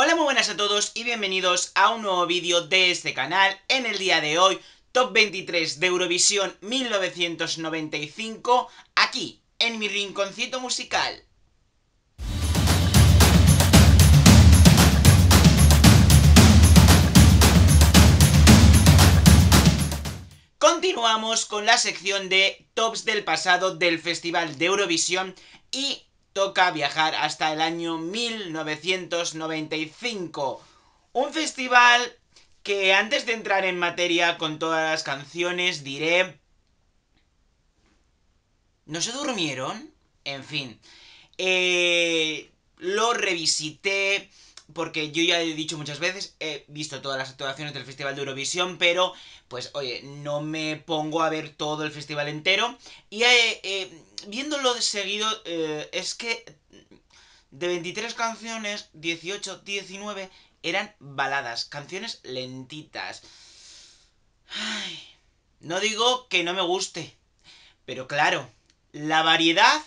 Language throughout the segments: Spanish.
Hola muy buenas a todos y bienvenidos a un nuevo vídeo de este canal. En el día de hoy, Top 23 de Eurovisión 1995, aquí, en mi rinconcito musical. Continuamos con la sección de tops del pasado del Festival de Eurovisión y toca viajar hasta el año 1995. Un festival que antes de entrar en materia con todas las canciones diré... ¿No se durmieron? En fin. Eh, lo revisité porque yo ya he dicho muchas veces, he visto todas las actuaciones del Festival de Eurovisión, pero pues oye, no me pongo a ver todo el festival entero. Y eh, eh viéndolo de seguido, eh, es que de 23 canciones, 18, 19 eran baladas, canciones lentitas. no digo que no me guste, pero claro, la variedad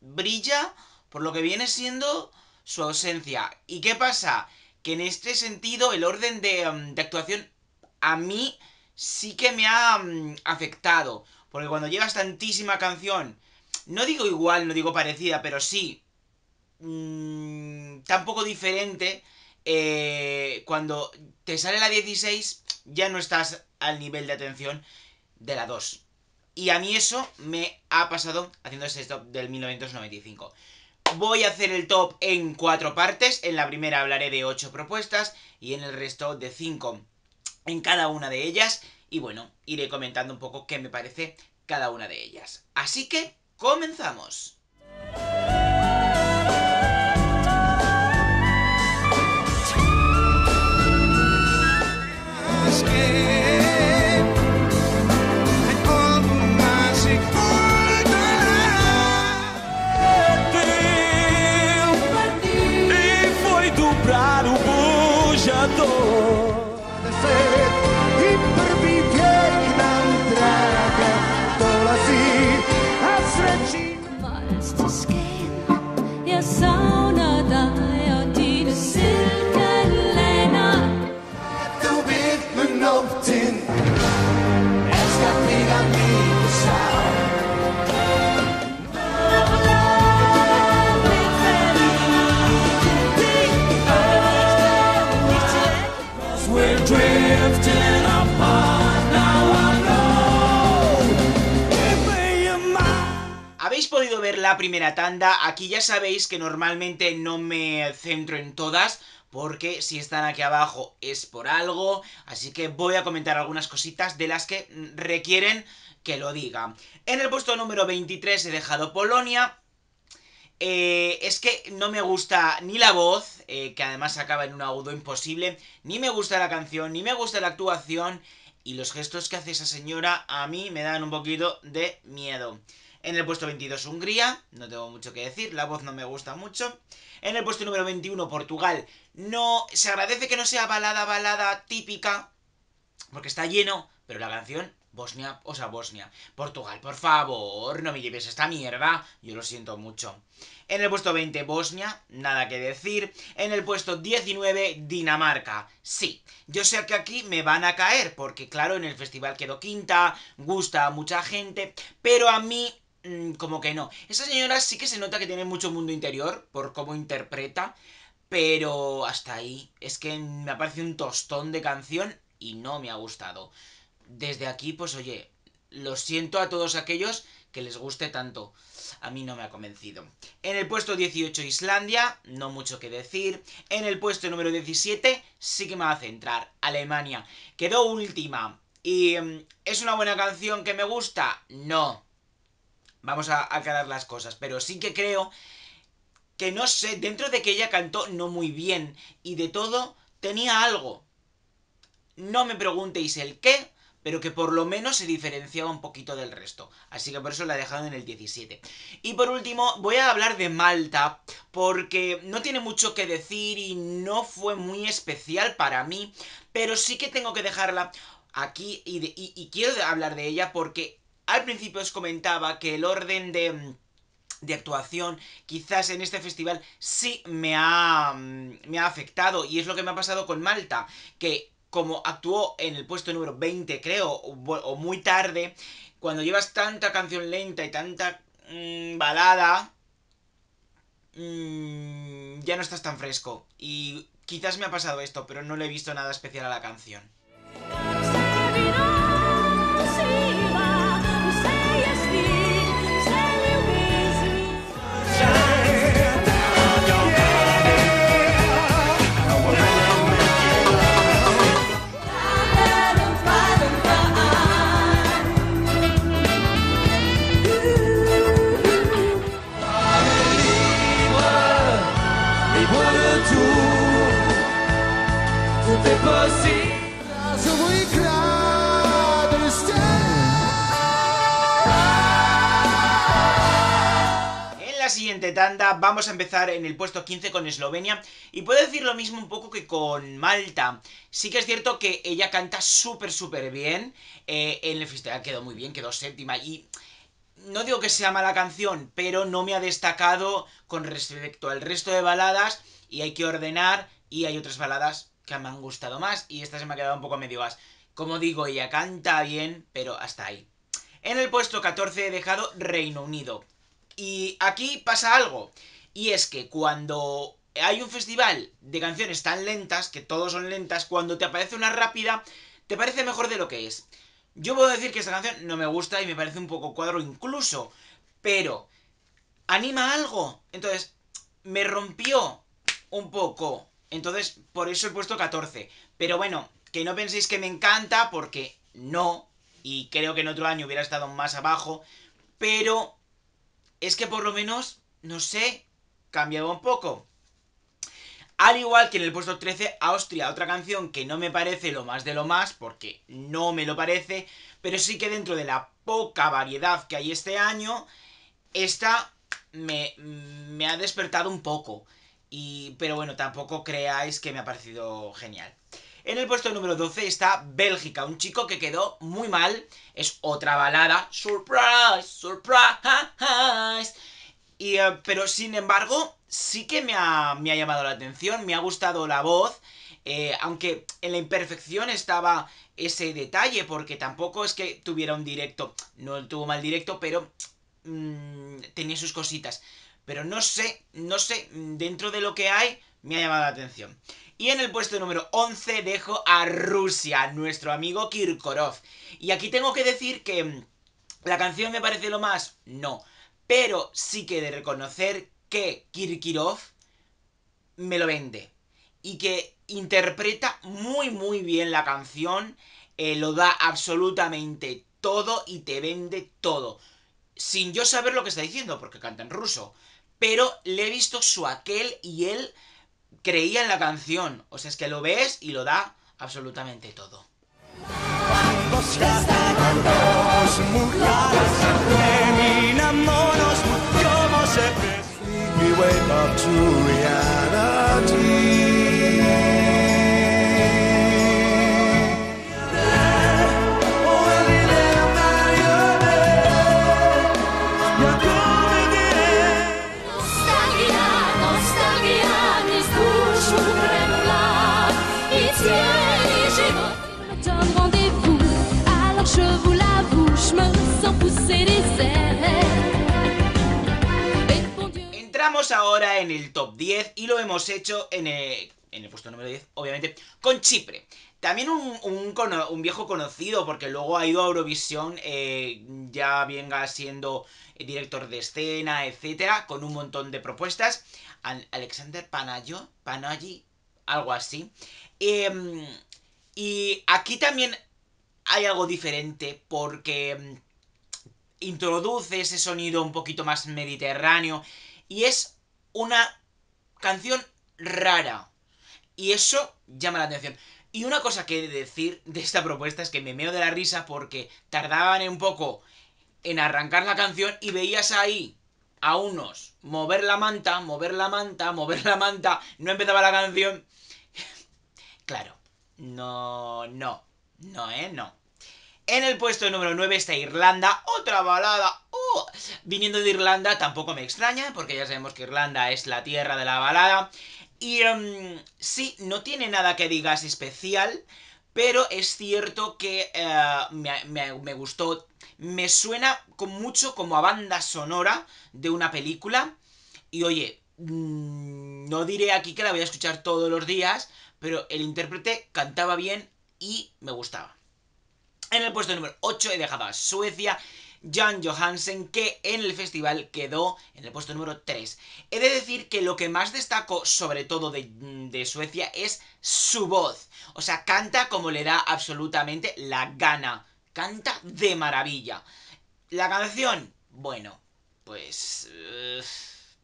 brilla por lo que viene siendo su ausencia. ¿Y qué pasa? Que en este sentido el orden de, mm, de actuación a mí sí que me ha mm, afectado. Porque cuando llegas tantísima canción no digo igual, no digo parecida, pero sí mm, tampoco diferente. Eh, cuando te sale la 16, ya no estás al nivel de atención de la 2. Y a mí eso me ha pasado haciendo ese top del 1995. Voy a hacer el top en cuatro partes. En la primera hablaré de ocho propuestas y en el resto de cinco en cada una de ellas. Y bueno, iré comentando un poco qué me parece cada una de ellas. Así que ¡Comenzamos! la primera tanda. Aquí ya sabéis que normalmente no me centro en todas, porque si están aquí abajo es por algo, así que voy a comentar algunas cositas de las que requieren que lo diga. En el puesto número 23 he dejado Polonia, eh, es que no me gusta ni la voz, eh, que además acaba en un agudo imposible, ni me gusta la canción, ni me gusta la actuación, y los gestos que hace esa señora a mí me dan un poquito de miedo. En el puesto 22 Hungría, no tengo mucho que decir, la voz no me gusta mucho. En el puesto número 21 Portugal, no se agradece que no sea balada, balada típica, porque está lleno, pero la canción Bosnia, o sea, Bosnia. Portugal, por favor, no me lleves esta mierda. Yo lo siento mucho. En el puesto 20, Bosnia, nada que decir. En el puesto 19, Dinamarca. Sí, yo sé que aquí me van a caer, porque claro, en el festival quedó quinta, gusta a mucha gente, pero a mí Mm, como que no. Esa señora sí que se nota que tiene mucho mundo interior por cómo interpreta, pero hasta ahí. Es que me ha un tostón de canción y no me ha gustado. Desde aquí, pues oye, lo siento a todos aquellos que les guste tanto. A mí no me ha convencido. En el puesto 18 Islandia, no mucho que decir. En el puesto número 17 sí que me hace entrar. Alemania. Quedó última. ¿Y mm, es una buena canción que me gusta? No vamos a aclarar las cosas, pero sí que creo que no sé, dentro de que ella cantó no muy bien y de todo tenía algo. No me preguntéis el qué, pero que por lo menos se diferenciaba un poquito del resto. Así que por eso la he dejado en el 17. Y por último, voy a hablar de Malta, porque no tiene mucho que decir y no fue muy especial para mí, pero sí que tengo que dejarla aquí y, y, y quiero hablar de ella porque al principio os comentaba que el orden de actuación, quizás en este festival sí mm, me ha, afectado y es lo que me ha pasado con Malta, que como actuó en el puesto número 20 creo, o, muy tarde, cuando llevas tanta canción lenta y tanta mm, balada, mm, ya no estás tan fresco. Y quizás me ha pasado esto, pero no le he visto nada especial a la canción. Vamos a empezar en el puesto 15 con Eslovenia. Y puedo decir lo mismo un poco que con Malta. Sí que es cierto que ella canta súper, súper bien. Eh, en el festival quedó muy bien, quedó séptima. Y no digo que sea mala canción, pero no me ha destacado con respecto al resto de baladas. Y hay que ordenar. Y hay otras baladas que me han gustado más. Y esta se me ha quedado un poco medio as. Como digo, ella canta bien, pero hasta ahí. En el puesto 14 he dejado Reino Unido. Y aquí pasa algo, y es que cuando hay un festival de canciones tan lentas, que todos son lentas, cuando te aparece una rápida, te parece mejor de lo que es. Yo puedo decir que esta canción no me gusta y me parece un poco cuadro incluso, pero anima algo. Entonces, me rompió un poco. Entonces, por eso he puesto 14. Pero bueno, que no penséis que me encanta, porque no. Y creo que en otro año hubiera estado más abajo. Pero es que por lo menos, no sé, cambiaba un poco. Al igual que en el puesto 13, Austria, otra canción que no me parece lo más de lo más, porque no me lo parece, pero sí que dentro de la poca variedad que hay este año, esta me, ha despertado un poco. Y, pero bueno, tampoco creáis que me ha parecido genial. En el puesto número 12 está Bélgica, un chico que quedó muy mal. Es otra balada. Surprise, surprise. Y, eh, pero sin embargo, sí que me ha, llamado la atención, me ha gustado la voz. Eh, aunque en la imperfección estaba ese detalle, porque tampoco es que tuviera un directo. No tuvo mal directo, pero mm, tenía sus cositas. Pero no sé, no sé, mm, dentro de lo que hay, me ha llamado la atención. Y en el puesto número 11 dejo a Rusia, nuestro amigo Kirkorov. Y aquí tengo que decir que mm, la canción me parece lo más, no. Pero sí que de reconocer que Kirkirov. me lo vende. Y que interpreta muy muy bien la canción, eh, lo da absolutamente todo y te vende todo. Sin yo saber lo que está diciendo, porque canta en ruso. Pero le he visto su aquel y él creía en la canción. O sea, es que lo ves y lo da absolutamente todo. ahora en el top 10 y lo hemos hecho en eh, el, puesto número 10, obviamente, con Chipre. También un, viejo conocido, porque luego ha ido a Eurovisión, eh, ya venga siendo director de escena, etcétera, con un montón de propuestas. Alexander Panayo, Panayi, algo así. Em, y aquí también hay algo diferente, porque em, introduce ese sonido un poquito más mediterráneo, y es una canción rara. Y eso llama la atención. Y una cosa que he de decir de esta propuesta es que me meo de la risa porque tardaban un poco en arrancar la canción y veías ahí a unos mover la manta, mover la manta, mover la manta, no empezaba la canción. claro, no, no, no, ¿eh? No. En el puesto número 9 está Irlanda, otra balada, Viniendo de Irlanda tampoco me extraña, porque ya sabemos que Irlanda es la tierra de la balada. Y em, sí, no tiene nada que digas especial, pero es cierto que eh, me, gustó, me suena con mucho como a banda sonora de una película. Y oye, mm, no diré aquí que la voy a escuchar todos los días, pero el intérprete cantaba bien y me gustaba. En el puesto número 8 he dejado a Suecia. Jan Johansen, que en el festival quedó en el puesto número 3. He de decir que lo que más destaco, sobre todo de, Suecia, es su voz. O sea, canta como le da absolutamente la gana. Canta de maravilla. La canción, bueno, pues... Eh,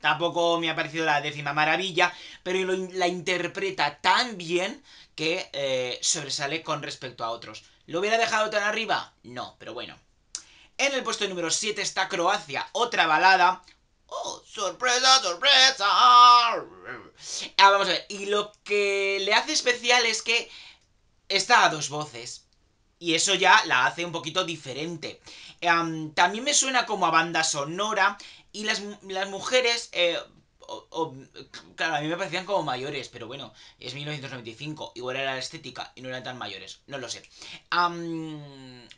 tampoco me ha parecido la décima maravilla, pero la interpreta tan bien que eh, sobresale con respecto a otros. ¿Lo hubiera dejado tan arriba? No, pero bueno. En el puesto número 7 está Croacia, otra balada. ¡Oh, sorpresa, sorpresa! Ah, vamos a ver, y lo que le hace especial es que está a dos voces. Y eso ya la hace un poquito diferente. también me suena como a banda sonora. Y las, mujeres eh, claro, a mí me parecían como mayores, pero bueno, es 1995, igual era la estética y no eran tan mayores, no lo sé.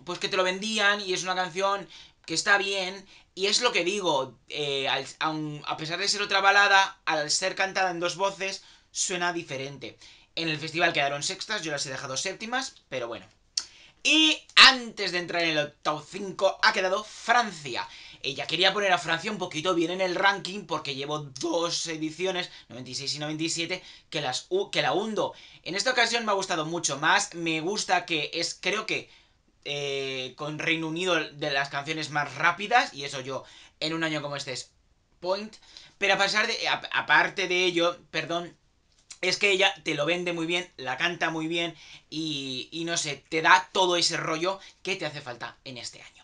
pues que te lo vendían y es una canción que está bien, y es lo que digo, eh, a, pesar de ser otra balada, al ser cantada en dos voces, suena diferente. En el festival quedaron sextas, yo las he dejado séptimas, pero bueno. Y antes de entrar en el top 5 ha quedado Francia. Ella quería poner a Francia un poquito bien en el ranking porque llevo dos ediciones, 96 y 97, que, las, que la hundo. En esta ocasión me ha gustado mucho más, me gusta que es, creo que eh, con Reino Unido de las canciones más rápidas, y eso yo en un año como este es point, pero a de, aparte de ello, perdón, es que ella te lo vende muy bien, la canta muy bien y, y no sé, te da todo ese rollo que te hace falta en este año.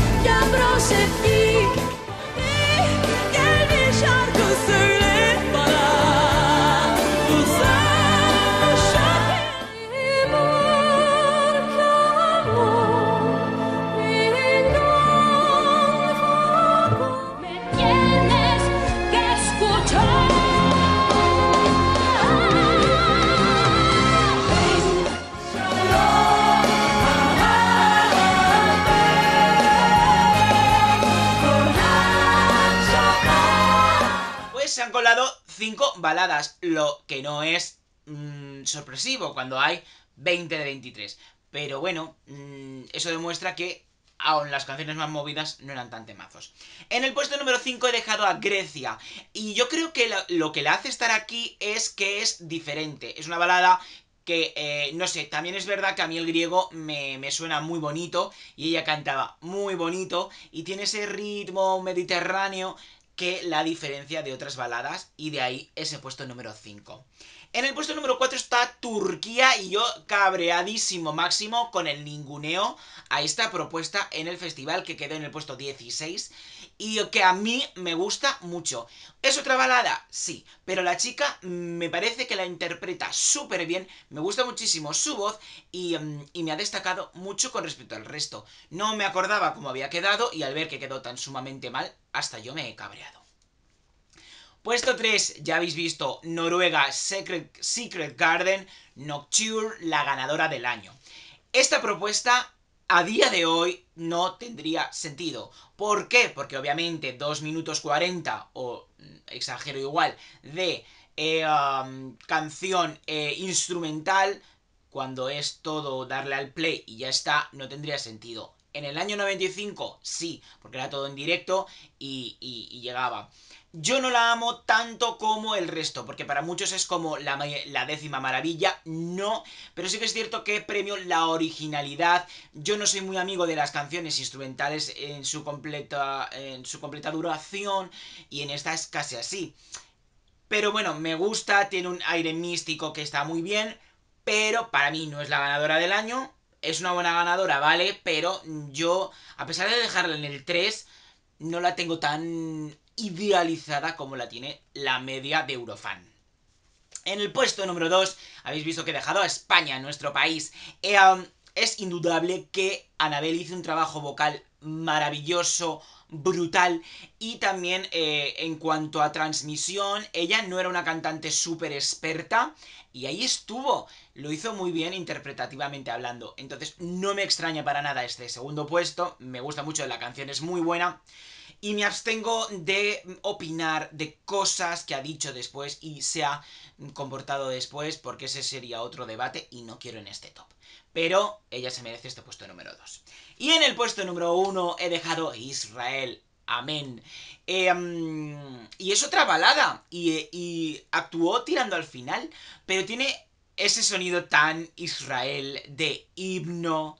baladas, lo que no es mm, sorpresivo cuando hay 20 de 23. Pero bueno, mm, eso demuestra que aún las canciones más movidas no eran tan temazos. En el puesto número 5 he dejado a Grecia, y yo creo que lo, que la hace estar aquí es que es diferente. Es una balada que, eh, no sé, también es verdad que a mí el griego me, me, suena muy bonito, y ella cantaba muy bonito, y tiene ese ritmo mediterráneo que la diferencia de otras baladas y de ahí ese puesto número 5. En el puesto número 4 está Turquía y yo cabreadísimo máximo con el ninguneo a esta propuesta en el festival que quedó en el puesto 16 y que a mí me gusta mucho. ¿Es otra balada? Sí, pero la chica me parece que la interpreta súper bien, me gusta muchísimo su voz mm, y, me ha destacado mucho con respecto al resto. No me acordaba cómo había quedado y al ver que quedó tan sumamente mal, hasta yo me he cabreado. Puesto 3, ya habéis visto, Noruega Secret, Secret Garden Nocturne, la ganadora del año. Esta propuesta a día de hoy no tendría sentido. ¿Por qué? Porque obviamente 2 minutos 40 o mm, exagero igual de eh, canción eh, instrumental cuando es todo darle al play y ya está, no tendría sentido. En el año 95 sí, porque era todo en directo y llegaba. Yo no la amo tanto como el resto, porque para muchos es como la, la, décima maravilla, no, pero sí que es cierto que premio la originalidad. Yo no soy muy amigo de las canciones instrumentales en su completa, en su completa duración, y en esta es casi así. Pero bueno, me gusta, tiene un aire místico que está muy bien, pero para mí no es la ganadora del año. Es una buena ganadora, vale, pero yo, a pesar de dejarla en el 3, no la tengo tan idealizada como la tiene la media de Eurofan. En el puesto número 2, habéis visto que he dejado a España, nuestro país. Eh, um, es indudable que Anabel hizo un trabajo vocal maravilloso, brutal, y también eh, en cuanto a transmisión, ella no era una cantante súper experta, y ahí estuvo, lo hizo muy bien interpretativamente hablando, entonces no me extraña para nada este segundo puesto, me gusta mucho, la canción es muy buena, y me abstengo de opinar de cosas que ha dicho después y se ha comportado después porque ese sería otro debate y no quiero en este top. Pero ella se merece este puesto número 2. Y en el puesto número 1 he dejado Israel. Amén. Em, y es otra balada. y actuó tirando al final. Pero tiene ese sonido tan Israel de himno.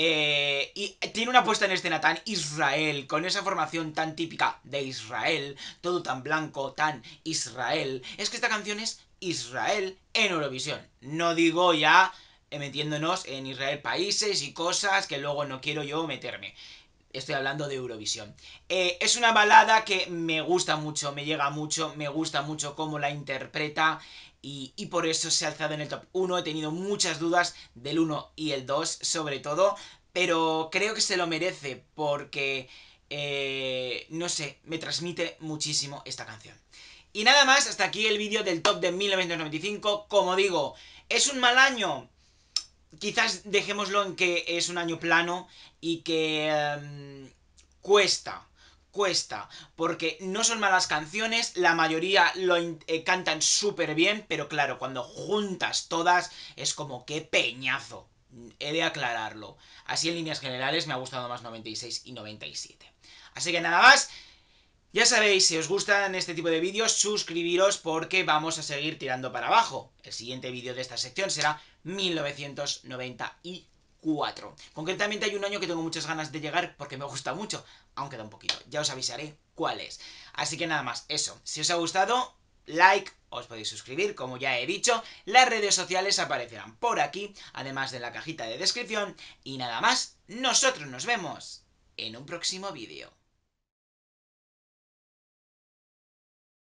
Eh, y tiene una puesta en escena tan Israel, con esa formación tan típica de Israel, todo tan blanco, tan Israel. Es que esta canción es Israel en Eurovisión. No digo ya eh, metiéndonos en Israel países y cosas que luego no quiero yo meterme. Estoy hablando de Eurovisión. Eh, es una balada que me gusta mucho, me llega mucho, me gusta mucho cómo la interpreta y, por eso se ha alzado en el top 1. He tenido muchas dudas del 1 y el 2 sobre todo, pero creo que se lo merece porque, eh, no sé, me transmite muchísimo esta canción. Y nada más, hasta aquí el vídeo del top de 1995. Como digo, es un mal año. Quizás dejémoslo en que es un año plano y que em, cuesta cuesta, porque no son malas canciones, la mayoría lo eh, cantan súper bien, pero claro, cuando juntas todas es como que peñazo. He de aclararlo. Así en líneas generales me ha gustado más 96 y 97. Así que nada más. Ya sabéis, si os gustan este tipo de vídeos, suscribiros porque vamos a seguir tirando para abajo. El siguiente vídeo de esta sección será 1993. 4. Concretamente hay un año que tengo muchas ganas de llegar porque me gusta mucho, aunque da un poquito. Ya os avisaré cuál es. Así que nada más, eso. Si os ha gustado, like, os podéis suscribir, como ya he dicho. Las redes sociales aparecerán por aquí, además de la cajita de descripción. Y nada más, nosotros nos vemos en un próximo vídeo.